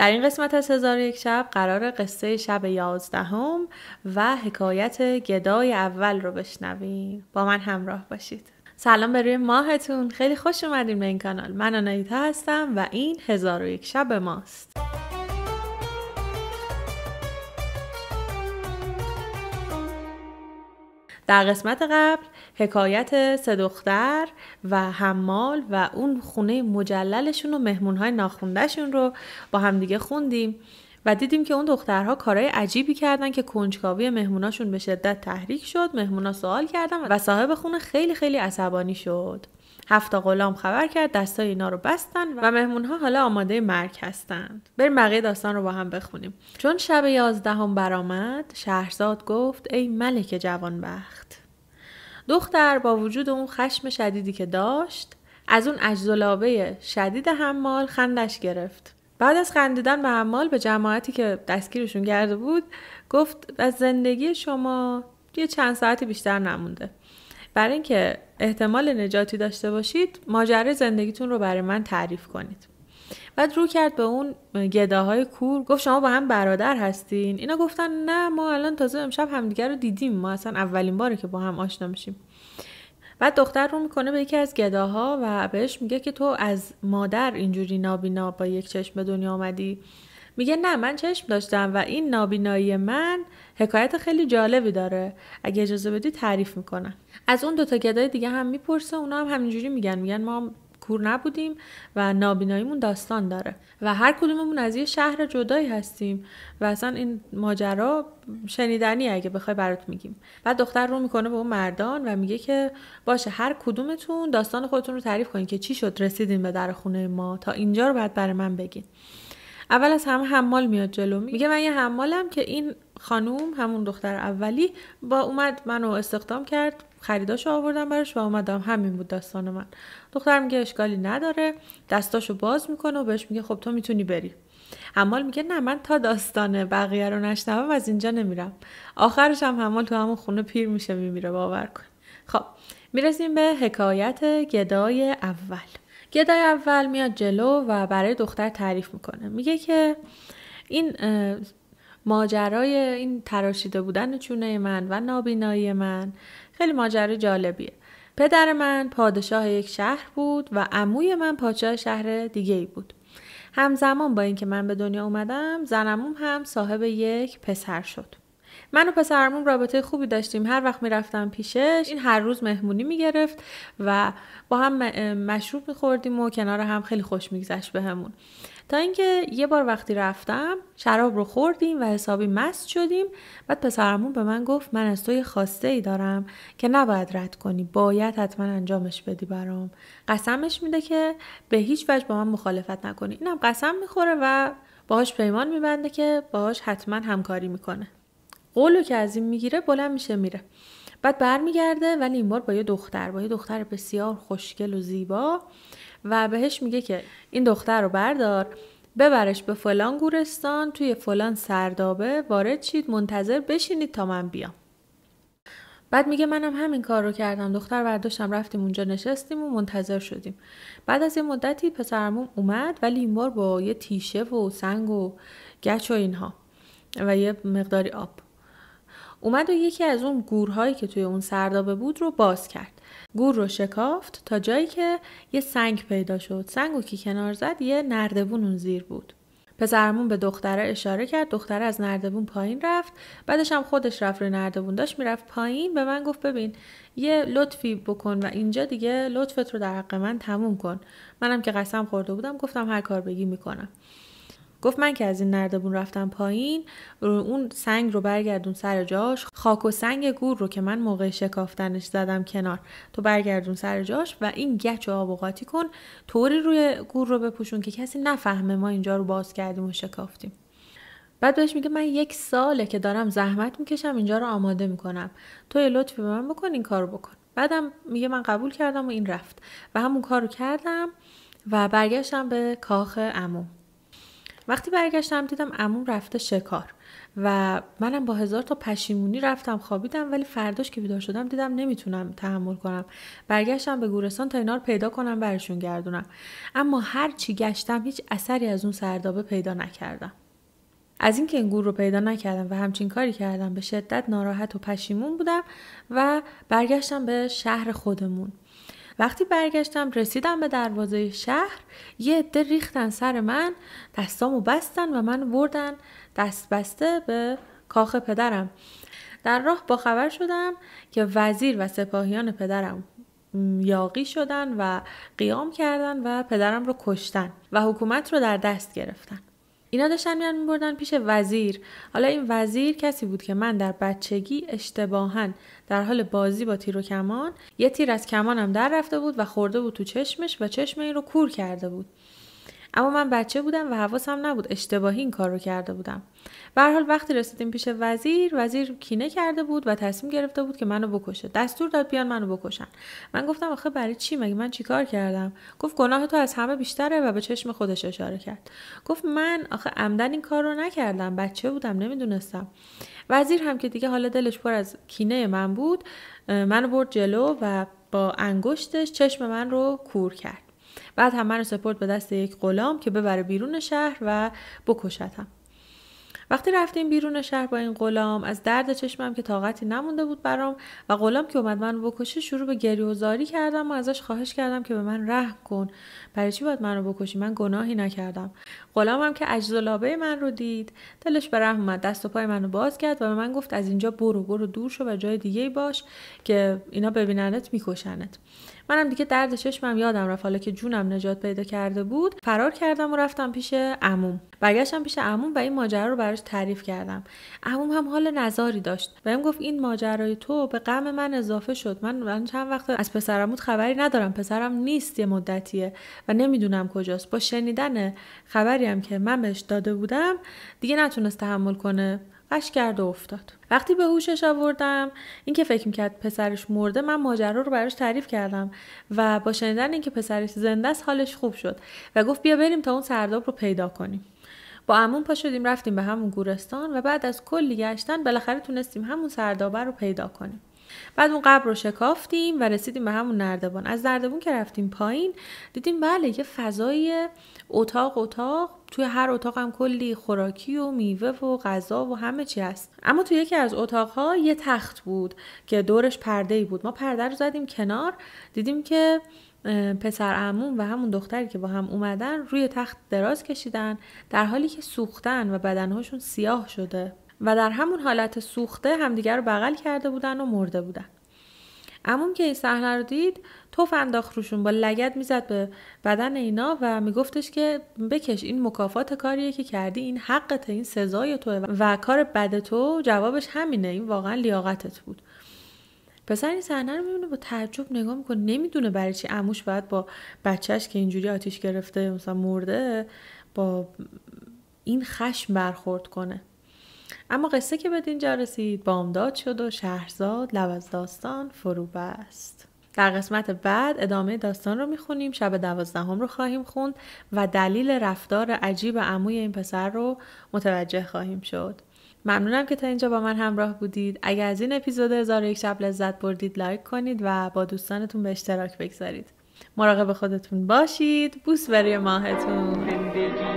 در این قسمت از هزار یک شب قرار قصه شب یازدهم و حکایت گدای اول رو بشنویم با من همراه باشید سلام به روی ماهتون خیلی خوش اومدیم به این کانال من آنایتا هستم و این هزار و یک شب ماست در قسمت قبل حکایت سه دختر و حمال و اون خونه مجللشون و مهمونهای ناخوندهشون رو با همدیگه خوندیم و دیدیم که اون دخترها کارهای عجیبی کردن که کنجکاوی مهموناشون به شدت تحریک شد مهمونا سوال کردن و صاحب خونه خیلی خیلی عصبانی شد هفتا غلام خبر کرد دستای اینا رو بستن و مهمون ها حالا آماده مرگ هستند بریم بقیه داستان رو با هم بخونیم چون شب یازدهم برآمد شهرزاد گفت ای ملک جوانبخت دختر با وجود اون خشم شدیدی که داشت از اون اجزلابه شدید حمال خندش گرفت. بعد از خندیدن به حمال به جماعتی که دستگیرشون کرده بود گفت از زندگی شما یه چند ساعتی بیشتر نمونده. برای اینکه احتمال نجاتی داشته باشید ماجرای زندگیتون رو برای من تعریف کنید. بعد رو کرد به اون گداهای کور گفت شما با هم برادر هستین اینا گفتن نه ما الان تازه امشب همدیگه رو دیدیم ما اصلا اولین باره که با هم آشنا میشیم بعد دختر رو میکنه به یکی از گداها و بهش میگه که تو از مادر اینجوری نابینا با یک چشم به دنیا آمدی میگه نه من چشم داشتم و این نابینایی من حکایت خیلی جالبی داره اگه اجازه بدی تعریف میکنم از اون دوتا گدای دیگه هم میپرسه اونا هم همینجوری میگن میگن ما کور نبودیم و نابیناییمون داستان داره و هر کدوممون از یه شهر جدایی هستیم و اصلا این ماجرا شنیدنی اگه بخوای برات میگیم بعد دختر رو میکنه به اون مردان و میگه که باشه هر کدومتون داستان خودتون رو تعریف کنین که چی شد رسیدین به در خونه ما تا اینجا رو باید برای من بگین اول از همه حمال میاد جلو میگه من یه حمالم که این خانوم همون دختر اولی با اومد منو استخدام کرد خریداشو آوردم براش و اومدم همین بود داستان من دختر میگه اشکالی نداره دستاشو باز میکنه و بهش میگه خب تو میتونی بری همال میگه نه من تا داستانه بقیه رو نشنوم از اینجا نمیرم آخرش هم همال تو همون خونه پیر میشه میمیره باور کن خب میرسیم به حکایت گدای اول گدای اول میاد جلو و برای دختر تعریف میکنه میگه که این ماجرای این تراشیده بودن چونه من و نابینایی من خیلی ماجره جالبیه پدر من پادشاه یک شهر بود و عموی من پادشاه شهر دیگه ای بود همزمان با اینکه من به دنیا اومدم زنموم هم صاحب یک پسر شد من و پسرمون رابطه خوبی داشتیم هر وقت میرفتم پیشش این هر روز مهمونی میگرفت و با هم مشروب میخوردیم و کنار هم خیلی خوش میگذشت بهمون تا اینکه یه بار وقتی رفتم شراب رو خوردیم و حسابی مست شدیم بعد پسرمون به من گفت من از تو یه خواسته ای دارم که نباید رد کنی باید حتما انجامش بدی برام قسمش میده که به هیچ وجه با من مخالفت نکنی اینم قسم میخوره و باهاش پیمان میبنده که باهاش حتما همکاری میکنه قولو که از این میگیره بلند میشه میره بعد برمیگرده ولی این بار با یه دختر با یه دختر بسیار خوشگل و زیبا و بهش میگه که این دختر رو بردار ببرش به فلان گورستان توی فلان سردابه وارد شید منتظر بشینید تا من بیام بعد میگه منم همین کار رو کردم دختر برداشتم رفتیم اونجا نشستیم و منتظر شدیم بعد از یه مدتی پسرمون اومد ولی این بار با یه تیشه و سنگ و گچ و اینها و یه مقداری آب اومد و یکی از اون گورهایی که توی اون سردابه بود رو باز کرد گور رو شکافت تا جایی که یه سنگ پیدا شد سنگ و که کنار زد یه نردبون اون زیر بود پسرمون به دختره اشاره کرد دختره از نردبون پایین رفت بعدش هم خودش رفت روی نردبون داشت میرفت پایین به من گفت ببین یه لطفی بکن و اینجا دیگه لطفت رو در حق من تموم کن منم که قسم خورده بودم گفتم هر کار بگی میکنم گفت من که از این نردبون رفتم پایین اون سنگ رو برگردون سر جاش خاک و سنگ گور رو که من موقع شکافتنش زدم کنار تو برگردون سر جاش و این گچ و آب و کن طوری روی گور رو بپوشون که کسی نفهمه ما اینجا رو باز کردیم و شکافتیم بعد بهش میگه من یک ساله که دارم زحمت میکشم اینجا رو آماده میکنم تو یه لطفی به من بکن این رو بکن بعدم میگه من قبول کردم و این رفت و همون کارو کردم و برگشتم به کاخ عمو وقتی برگشتم دیدم عموم رفته شکار و منم با هزار تا پشیمونی رفتم خوابیدم ولی فرداش که بیدار شدم دیدم نمیتونم تحمل کنم برگشتم به گورستان تا اینار پیدا کنم برشون گردونم اما هر چی گشتم هیچ اثری از اون سردابه پیدا نکردم از اینکه این گور رو پیدا نکردم و همچین کاری کردم به شدت ناراحت و پشیمون بودم و برگشتم به شهر خودمون وقتی برگشتم رسیدم به دروازه شهر یه عده ریختن سر من دستامو بستن و من بردن دست بسته به کاخ پدرم در راه با خبر شدم که وزیر و سپاهیان پدرم یاقی شدن و قیام کردن و پدرم رو کشتن و حکومت رو در دست گرفتن اینا داشتن میان میبردن پیش وزیر حالا این وزیر کسی بود که من در بچگی اشتباها در حال بازی با تیر و کمان یه تیر از کمانم در رفته بود و خورده بود تو چشمش و چشم این رو کور کرده بود اما من بچه بودم و حواسم نبود اشتباهی این کار رو کرده بودم به حال وقتی رسیدیم پیش وزیر وزیر کینه کرده بود و تصمیم گرفته بود که منو بکشه دستور داد بیان منو بکشن من گفتم آخه برای چی مگه من چیکار کردم گفت گناه تو از همه بیشتره و به چشم خودش اشاره کرد گفت من آخه عمدن این کار رو نکردم بچه بودم نمیدونستم وزیر هم که دیگه حالا دلش پر از کینه من بود منو برد جلو و با انگشتش چشم من رو کور کرد بعد هم من سپرد به دست یک غلام که ببره بیرون شهر و بکشتم وقتی رفتیم بیرون شهر با این غلام از درد چشمم که طاقتی نمونده بود برام و غلام که اومد من بکشه شروع به گریه و زاری کردم و ازش خواهش کردم که به من رحم کن برای چی باید رو بکشی من گناهی نکردم غلامم که عجز لابه من رو دید دلش به رحم اومد دست و پای منو باز کرد و به من گفت از اینجا برو برو دور شو و جای دیگه باش که اینا ببیننت میکشنت منم دیگه درد چشمم یادم رفت حالا که جونم نجات پیدا کرده بود فرار کردم و رفتم پیش عموم برگشتم پیش عموم و این ماجرا رو براش تعریف کردم عموم هم حال نظاری داشت بهم گفت این ماجرای تو به غم من اضافه شد من من چند وقت از پسرم بود خبری ندارم پسرم نیست یه مدتیه و نمیدونم کجاست با شنیدن خبری هم که من بهش داده بودم دیگه نتونست تحمل کنه اش کرد و افتاد وقتی به هوشش آوردم اینکه فکر میکرد پسرش مرده من ماجرا رو براش تعریف کردم و با شنیدن اینکه پسرش زنده است حالش خوب شد و گفت بیا بریم تا اون سرداب رو پیدا کنیم با امون پا شدیم رفتیم به همون گورستان و بعد از کلی گشتن بالاخره تونستیم همون سردابه رو پیدا کنیم بعد اون قبر رو شکافتیم و رسیدیم به همون نردبان از نردبان که رفتیم پایین دیدیم بله یه فضای اتاق اتاق توی هر اتاقم کلی خوراکی و میوه و غذا و همه چی هست اما توی یکی از اتاقها یه تخت بود که دورش پرده ای بود ما پرده رو زدیم کنار دیدیم که پسر امون و همون دختری که با هم اومدن روی تخت دراز کشیدن در حالی که سوختن و بدنهاشون سیاه شده و در همون حالت سوخته همدیگر رو بغل کرده بودن و مرده بودن عموم که این صحنه رو دید توف انداخت روشون با لگت میزد به بدن اینا و میگفتش که بکش این مکافات کاریه که کردی این حقت این سزای توه و کار بد تو جوابش همینه این واقعا لیاقتت بود پسر این صحنه رو میبینه با تعجب نگاه میکنه نمیدونه برای چی عموش باید با بچهش که اینجوری آتیش گرفته مثلا مرده با این خشم برخورد کنه اما قصه که بدین دینجا رسید بامداد شد و شهرزاد لب از داستان فرو بست در قسمت بعد ادامه داستان رو میخونیم شب دوازدهم رو خواهیم خوند و دلیل رفتار عجیب عموی این پسر رو متوجه خواهیم شد ممنونم که تا اینجا با من همراه بودید اگر از این اپیزود هزار یک شب لذت بردید لایک کنید و با دوستانتون به اشتراک بگذارید مراقب خودتون باشید بوس برای ماهتون